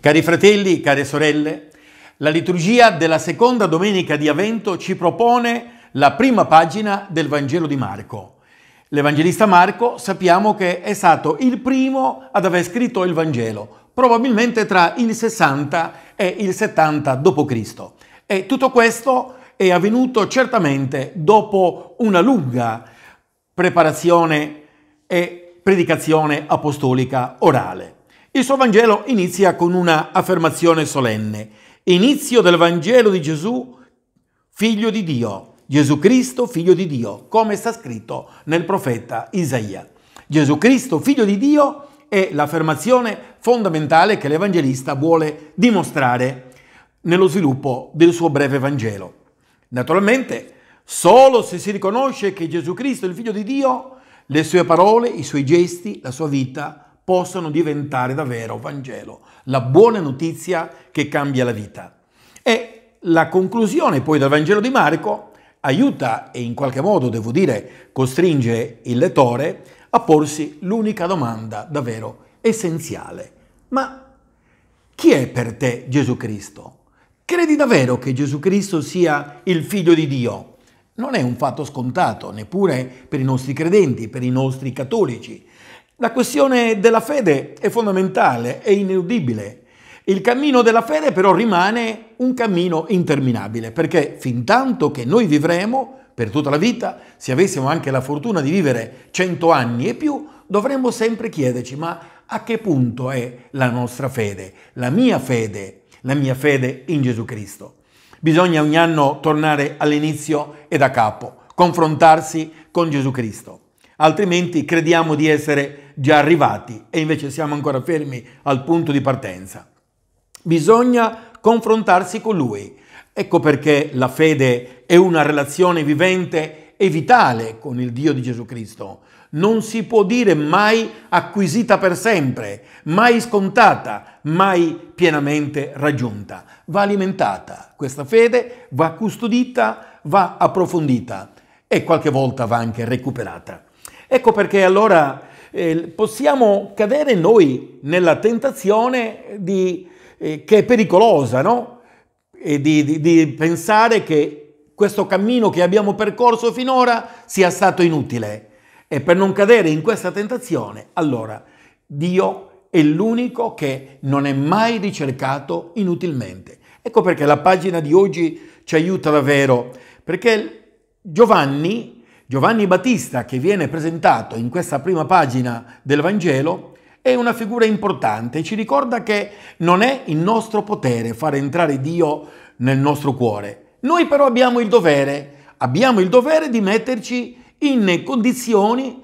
Cari fratelli, care sorelle, la liturgia della seconda domenica di Avento ci propone la prima pagina del Vangelo di Marco. L'Evangelista Marco sappiamo che è stato il primo ad aver scritto il Vangelo, probabilmente tra il 60 e il 70 d.C. E tutto questo è avvenuto certamente dopo una lunga preparazione e predicazione apostolica orale. Il suo Vangelo inizia con una affermazione solenne. Inizio del Vangelo di Gesù, figlio di Dio. Gesù Cristo, figlio di Dio, come sta scritto nel profeta Isaia. Gesù Cristo, figlio di Dio, è l'affermazione fondamentale che l'Evangelista vuole dimostrare nello sviluppo del suo breve Vangelo. Naturalmente, solo se si riconosce che Gesù Cristo è il figlio di Dio, le sue parole, i suoi gesti, la sua vita possano diventare davvero Vangelo, la buona notizia che cambia la vita. E la conclusione poi del Vangelo di Marco aiuta e in qualche modo, devo dire, costringe il lettore a porsi l'unica domanda davvero essenziale. Ma chi è per te Gesù Cristo? Credi davvero che Gesù Cristo sia il figlio di Dio? Non è un fatto scontato, neppure per i nostri credenti, per i nostri cattolici, la questione della fede è fondamentale, è ineludibile. Il cammino della fede però rimane un cammino interminabile, perché fin tanto che noi vivremo, per tutta la vita, se avessimo anche la fortuna di vivere cento anni e più, dovremmo sempre chiederci ma a che punto è la nostra fede, la mia fede, la mia fede in Gesù Cristo. Bisogna ogni anno tornare all'inizio e da capo, confrontarsi con Gesù Cristo altrimenti crediamo di essere già arrivati e invece siamo ancora fermi al punto di partenza. Bisogna confrontarsi con Lui. Ecco perché la fede è una relazione vivente e vitale con il Dio di Gesù Cristo. Non si può dire mai acquisita per sempre, mai scontata, mai pienamente raggiunta. Va alimentata questa fede, va custodita, va approfondita e qualche volta va anche recuperata. Ecco perché allora eh, possiamo cadere noi nella tentazione di, eh, che è pericolosa, no? E di, di, di pensare che questo cammino che abbiamo percorso finora sia stato inutile. E per non cadere in questa tentazione, allora Dio è l'unico che non è mai ricercato inutilmente. Ecco perché la pagina di oggi ci aiuta davvero, perché Giovanni Giovanni Battista, che viene presentato in questa prima pagina del Vangelo, è una figura importante, ci ricorda che non è in nostro potere far entrare Dio nel nostro cuore. Noi però abbiamo il dovere, abbiamo il dovere di metterci in condizioni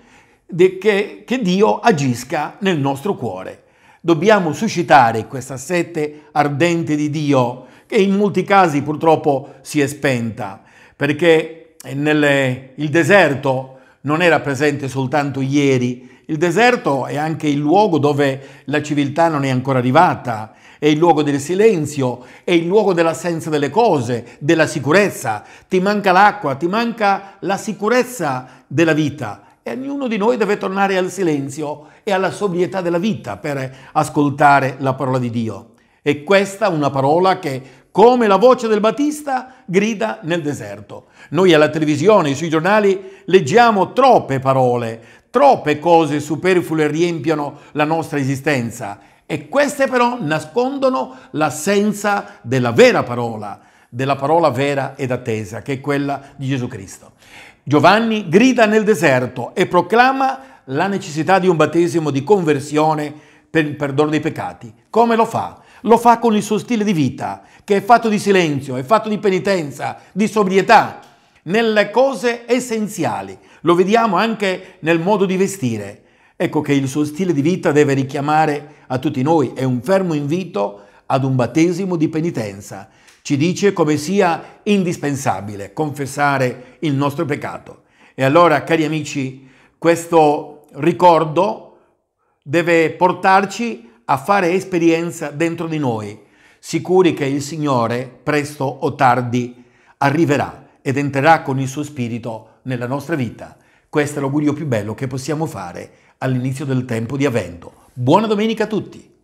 che, che Dio agisca nel nostro cuore. Dobbiamo suscitare questa sete ardente di Dio che in molti casi purtroppo si è spenta, perché nel, il deserto non era presente soltanto ieri, il deserto è anche il luogo dove la civiltà non è ancora arrivata, è il luogo del silenzio, è il luogo dell'assenza delle cose, della sicurezza. Ti manca l'acqua, ti manca la sicurezza della vita. E ognuno di noi deve tornare al silenzio e alla sobrietà della vita per ascoltare la parola di Dio. E questa è una parola che come la voce del Battista grida nel deserto. Noi alla televisione, sui giornali, leggiamo troppe parole, troppe cose superflue riempiono la nostra esistenza e queste però nascondono l'assenza della vera parola, della parola vera ed attesa, che è quella di Gesù Cristo. Giovanni grida nel deserto e proclama la necessità di un battesimo di conversione per il perdono dei peccati. Come lo fa? lo fa con il suo stile di vita, che è fatto di silenzio, è fatto di penitenza, di sobrietà, nelle cose essenziali. Lo vediamo anche nel modo di vestire. Ecco che il suo stile di vita deve richiamare a tutti noi, è un fermo invito ad un battesimo di penitenza. Ci dice come sia indispensabile confessare il nostro peccato. E allora, cari amici, questo ricordo deve portarci a fare esperienza dentro di noi, sicuri che il Signore, presto o tardi, arriverà ed entrerà con il suo Spirito nella nostra vita. Questo è l'augurio più bello che possiamo fare all'inizio del tempo di avvento. Buona domenica a tutti!